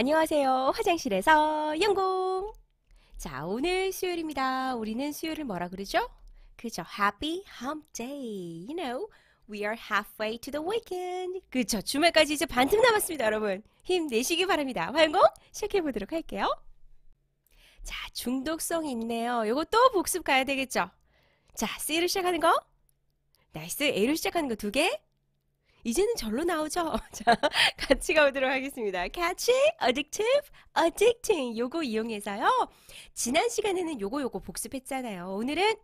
안녕하세요. 화장실에서 영공. 자, 오늘 수요일입니다. 우리는 수요일을 뭐라 그러죠? 그죠? Happy Hump Day. You know, we are halfway to the weekend. 그죠? 주말까지 이제 반틈 남았습니다, 여러분. 힘내시기 바랍니다. 화영공 시작해 보도록 할게요. 자, 중독성 있네요. 요것도 복습 가야 되겠죠? 자, C를 시작하는 거. 나이스. A를 시작하는 거 두 개. 이제는 절로 나오죠. 자, 같이 가보도록 하겠습니다. Catchy, addictive, addicting. 요거 이용해서요. 지난 시간에는 요거 요거 복습했잖아요. 오늘은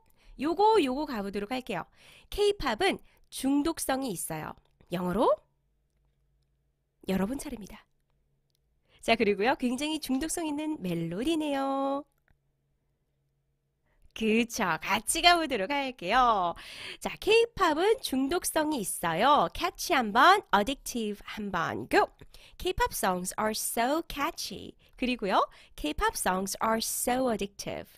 요거 요거 가보도록 할게요. K-팝은 중독성이 있어요. 영어로 여러분 차례입니다. 자, 그리고요. 굉장히 중독성 있는 멜로디네요. 그쵸. 같이 가보도록 할게요. 자, 케이팝은 중독성이 있어요. 캐치 한번, addictive 한번, go! K-pop songs are so catchy. 그리고요, K-pop songs are so addictive.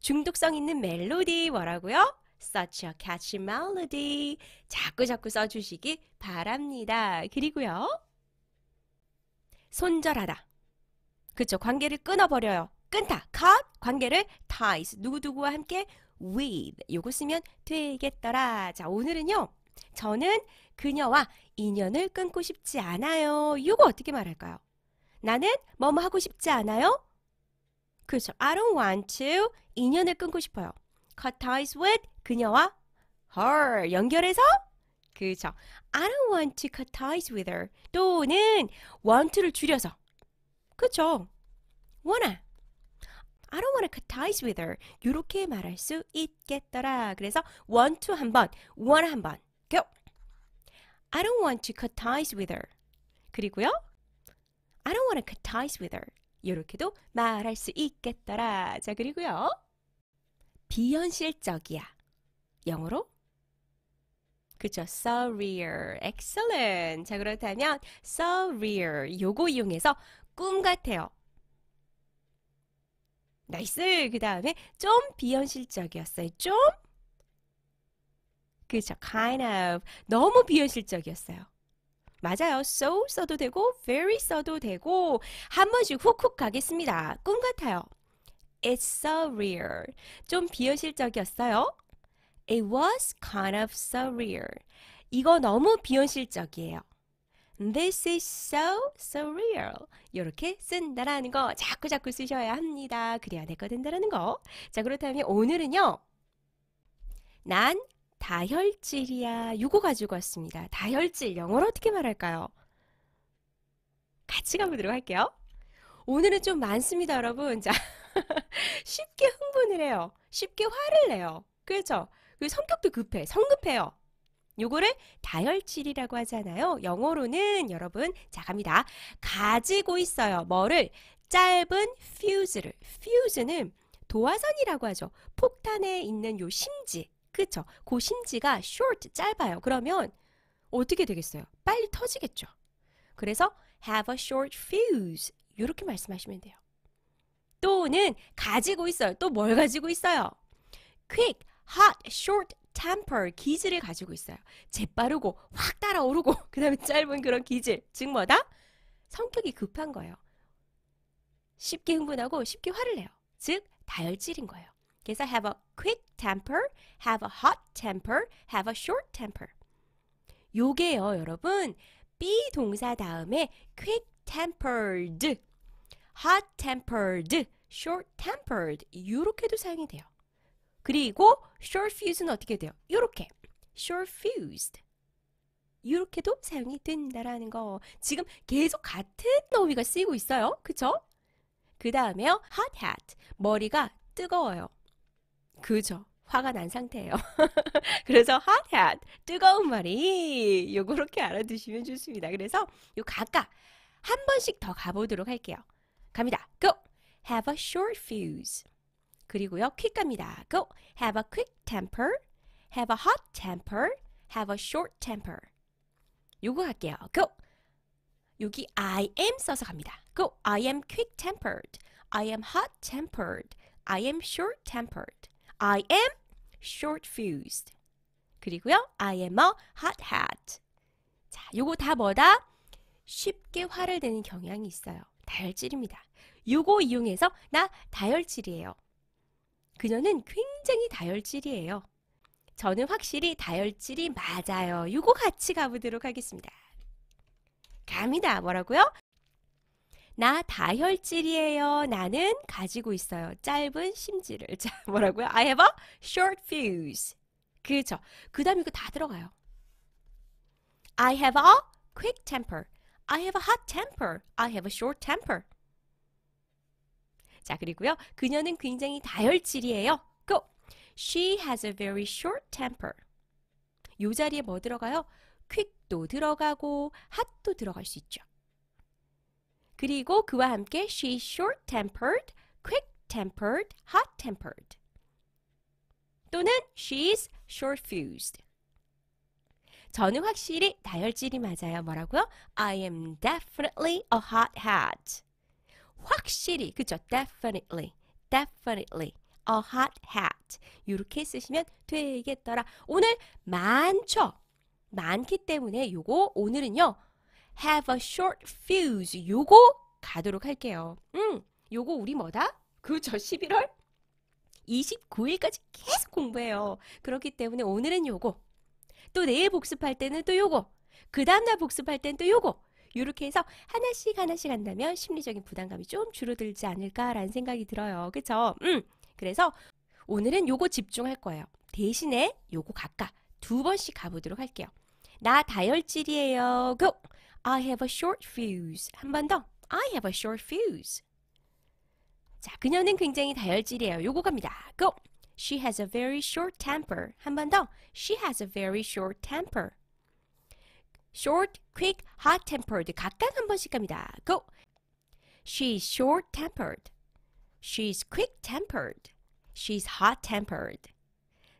중독성 있는 멜로디 뭐라고요? Such a catchy melody. 자꾸 자꾸 써주시기 바랍니다. 그리고요, 손절하다. 그쵸. 관계를 끊어버려요. 끈다, cut 관계를 ties 누구누구와 함께 with 요거 쓰면 되겠더라. 자 오늘은요. 저는 그녀와 인연을 끊고 싶지 않아요. 요거 어떻게 말할까요? 나는 뭐뭐 하고 싶지 않아요? 그렇죠. I don't want to. 인연을 끊고 싶어요. Cut ties with 그녀와 her 연결해서 그렇죠. I don't want to cut ties with her. 또는 want 를 줄여서 그렇죠. wanna I don't want to cut ties with her. 이렇게 말할 수 있겠더라. 그래서 want to 한번, want 한번. go. I don't want to cut ties with her. 그리고요. I don't want to cut ties with her. 이렇게도 말할 수 있겠더라. 자, 그리고요. 비현실적이야. 영어로 그죠? surreal. excellent. 자, 그렇다면 surreal. 요거 이용해서 꿈 같아요. 나이스. 그 다음에 좀 비현실적이었어요. 좀? 그죠. kind of. 너무 비현실적이었어요. 맞아요. so 써도 되고 very 써도 되고 한 번씩 훅훅 가겠습니다. 꿈 같아요. It's s u r e a l 좀 비현실적이었어요. It was kind of surreal. 이거 너무 비현실적이에요. This is so surreal. 이렇게 쓴다라는 거 자꾸 자꾸 쓰셔야 합니다. 그래야 내거 된다라는 거. 자 그렇다면 오늘은요. 난 다혈질이야. 요거 가지고 왔습니다. 다혈질 영어로 어떻게 말할까요? 같이 가보도록 할게요. 오늘은 좀 많습니다, 여러분. 자, 쉽게 흥분을 해요. 쉽게 화를 내요. 그렇죠? 그 성격도 급해. 성급해요. 요거를 다혈질이라고 하잖아요. 영어로는 여러분 자 갑니다. 가지고 있어요. 뭐를 짧은 퓨즈를퓨즈는 도화선이라고 하죠. 폭탄에 있는 요 심지 그쵸? 그 심지가 short 짧아요. 그러면 어떻게 되겠어요? 빨리 터지겠죠. 그래서 have a short fuse 이렇게 말씀하시면 돼요. 또는 가지고 있어요. 또 뭘 가지고 있어요? quick, hot, short temper 기질을 가지고 있어요. 재빠르고 확 따라오르고 그다음에 짧은 그런 기질 즉 뭐다 성격이 급한 거예요. 쉽게 흥분하고 쉽게 화를 내요. 즉 다혈질인 거예요. 그래서 have a quick temper, have a hot temper, have a short temper. 요게요, 여러분. be 동사 다음에 quick tempered, hot tempered, short tempered 이렇게도 사용이 돼요. 그리고 short fuse는 어떻게 돼요? 이렇게 short fused 이렇게도 사용이 된다라는 거. 지금 계속 같은 어휘가 쓰이고 있어요. 그쵸? 그 다음에요. hot hat. 머리가 뜨거워요. 그죠? 화가 난 상태예요. 그래서 hot hat. 뜨거운 머리. 요렇게 알아두시면 좋습니다. 그래서 요 각각 한 번씩 더 가보도록 할게요. 갑니다. Go! Have a short fuse. 그리고요, 퀵합니다. Go. Have a quick temper. Have a hot temper. Have a short temper. 요거 할게요. Go. 여기 I am 써서 갑니다. Go. I am quick tempered. I am hot tempered. I am short tempered. I am short fused. 그리고요, I am a hot hat. 자, 요거 다 뭐다? 쉽게 화를 내는 경향이 있어요. 다혈질입니다. 요거 이용해서 나 다혈질이에요. 그녀는 굉장히 다혈질이에요. 저는 확실히 다혈질이 맞아요. 이거 같이 가보도록 하겠습니다. 갑니다. 뭐라고요? 나 다혈질이에요. 나는 가지고 있어요. 짧은 심지를. 자, 뭐라고요? I have a short fuse. 그죠. 그다음 이거 다 들어가요. I have a quick temper. I have a hot temper. I have a short temper. 자, 그리고요. 그녀는 굉장히 다혈질이에요. Go. She has a very short temper. 요 자리에 뭐 들어가요? 퀵도 들어가고 핫도 들어갈 수 있죠. 그리고 그와 함께 she's short-tempered, quick-tempered, hot-tempered. 또는 she's short-fused. 저는 확실히 다혈질이 맞아요. 뭐라고요? I am definitely a hothead. 확실히 그죠? definitely, definitely. a hot hat 이렇게 쓰시면 되겠더라. 오늘 많죠? 많기 때문에 요거 오늘은요. have a short fuse 요거 가도록 할게요. 음, 요거 우리 뭐다? 그 저 11월 29일까지 계속 공부해요. 그렇기 때문에 오늘은 요거 또 내일 복습할 때는 또 요거 그 다음날 복습할 때는 또 요거 이렇게 해서 하나씩 하나씩 한다면 심리적인 부담감이 좀 줄어들지 않을까라는 생각이 들어요. 그쵸? 음. 그래서 오늘은 요거 집중할 거예요. 대신에 요거 각각 두 번씩 가보도록 할게요. 나 다혈질이에요. Go. I have a short fuse. 한 번 더. I have a short fuse. 자, 그녀는 굉장히 다혈질이에요. 요거 갑니다. Go. She has a very short temper. 한 번 더. She has a very short temper. short, quick, hot-tempered. 각각 한 번씩 갑니다. Go! She's short-tempered. She's quick-tempered. She's hot-tempered.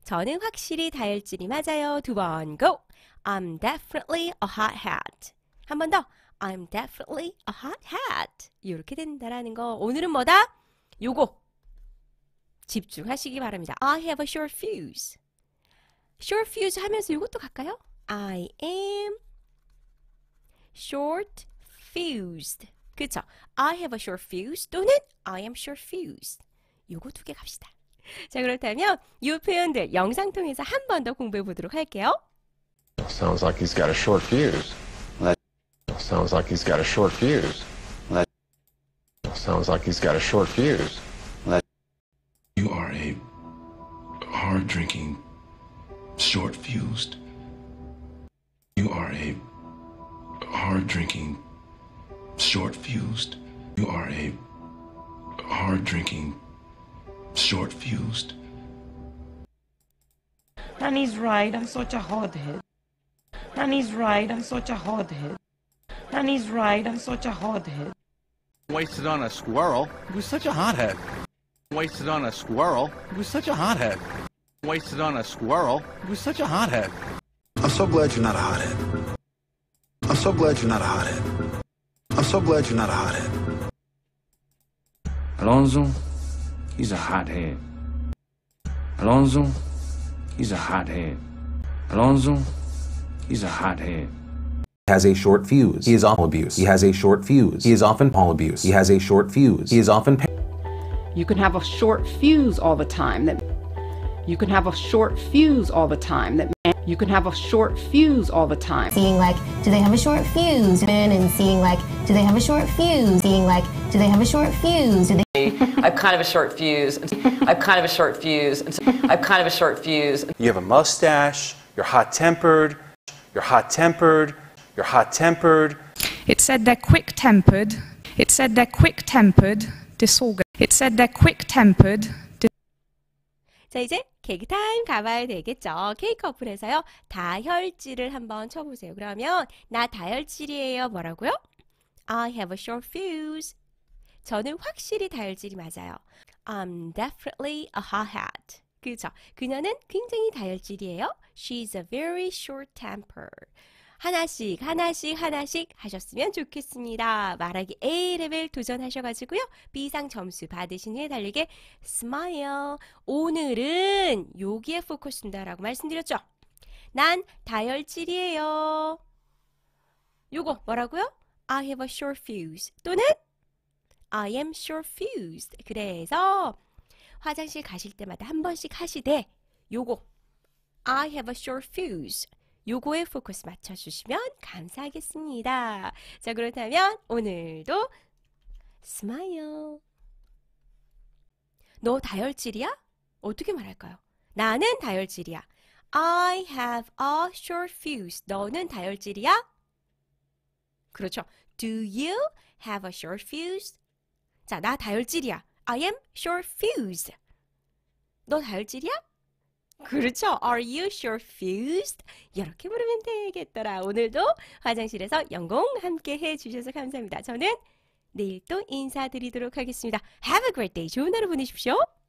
저는 확실히 다혈질이 맞아요. 두번 go. I'm definitely a hot hat. 한 번 더. I'm definitely a hot hat. 이렇게 된다라는 거. 오늘은 뭐다? 요거. 집중하시기 바랍니다. I have a short fuse. short fuse 하면서 이것도 갈까요? I am short fused. 그쵸? I have a short fuse 또는 I am short fused. 요거 두 개 갑시다. 자 그렇다면 이 표현들 영상 통해서 한 번 더 공부해 보도록 할게요. Sounds like he's got a short fuse. Sounds like he's got a short fuse. Sounds like he's got a short fuse. You are a hard drinking, short fused. You are a hard drinking, short fused. You are a hard drinking, short fused. Nanny's right, I'm such a hothead. Nanny's right, I'm such a hothead. Nanny's right, I'm such a hothead. Wasted on a squirrel. He was such a hothead. Wasted on a squirrel. He was such a hothead. Wasted on a squirrel. He was such a hothead. I'm so glad you're not a hothead so glad you're not a hothead. I'm so glad you're not a hothead. Alonzo, he's a hothead. Alonzo, he's a hothead. Alonzo, he's a hothead has a short fuse. He is often abuse. He has a short fuse. He is often Paul abuse. He has a short fuse. He is often. you can have a short fuse all the time. That you can have a short fuse all the time. That. You can have a short fuse all the time. Seeing like, do they have a short fuse? And seeing like, do they have a short fuse? Seeing like, do they have a short fuse? Do they I've kind of a short fuse. I've kind of a short fuse. I've kind of a short fuse. You have a mustache. You're hot-tempered. You're hot-tempered. You're hot-tempered. It said they're quick-tempered. It said they're quick-tempered disorgan. It said they're quick-tempered 자, 이제 케이크 타임 가봐야 되겠죠. 케이크 어플에서요. 다혈질을 한번 쳐보세요. 그러면 나 다혈질이에요. 뭐라고요? I have a short fuse. 저는 확실히 다혈질이 맞아요. I'm definitely a hot-head. 그죠? 그녀는 굉장히 다혈질이에요. She's a very short temper. 하나씩 하나씩 하나씩 하셨으면 좋겠습니다. 말하기 A레벨 도전하셔가지고요. B상 점수 받으신 후에 달리게 스마일 오늘은 여기에 포커스 둔다라고 말씀드렸죠. 난 다혈질이에요. 요거 뭐라고요? I have a short fuse 또는 I am short f u s e 그래서 화장실 가실 때마다 한 번씩 하시되 요거 I have a short fuse 요거에 포커스 맞춰주시면 감사하겠습니다. 자, 그렇다면 오늘도 스마일. 너 다혈질이야? 어떻게 말할까요? 나는 다혈질이야. I have a short fuse. 너는 다혈질이야? 그렇죠. Do you have a short fuse? 자, 나 다혈질이야. I am short fuse. 너 다혈질이야? 그렇죠. Are you surfused? e 이렇게 물으면 되겠더라. 오늘도 화장실에서 영공 함께 해주셔서 감사합니다. 저는 내일 또 인사드리도록 하겠습니다. Have a great day. 좋은 하루 보내십시오.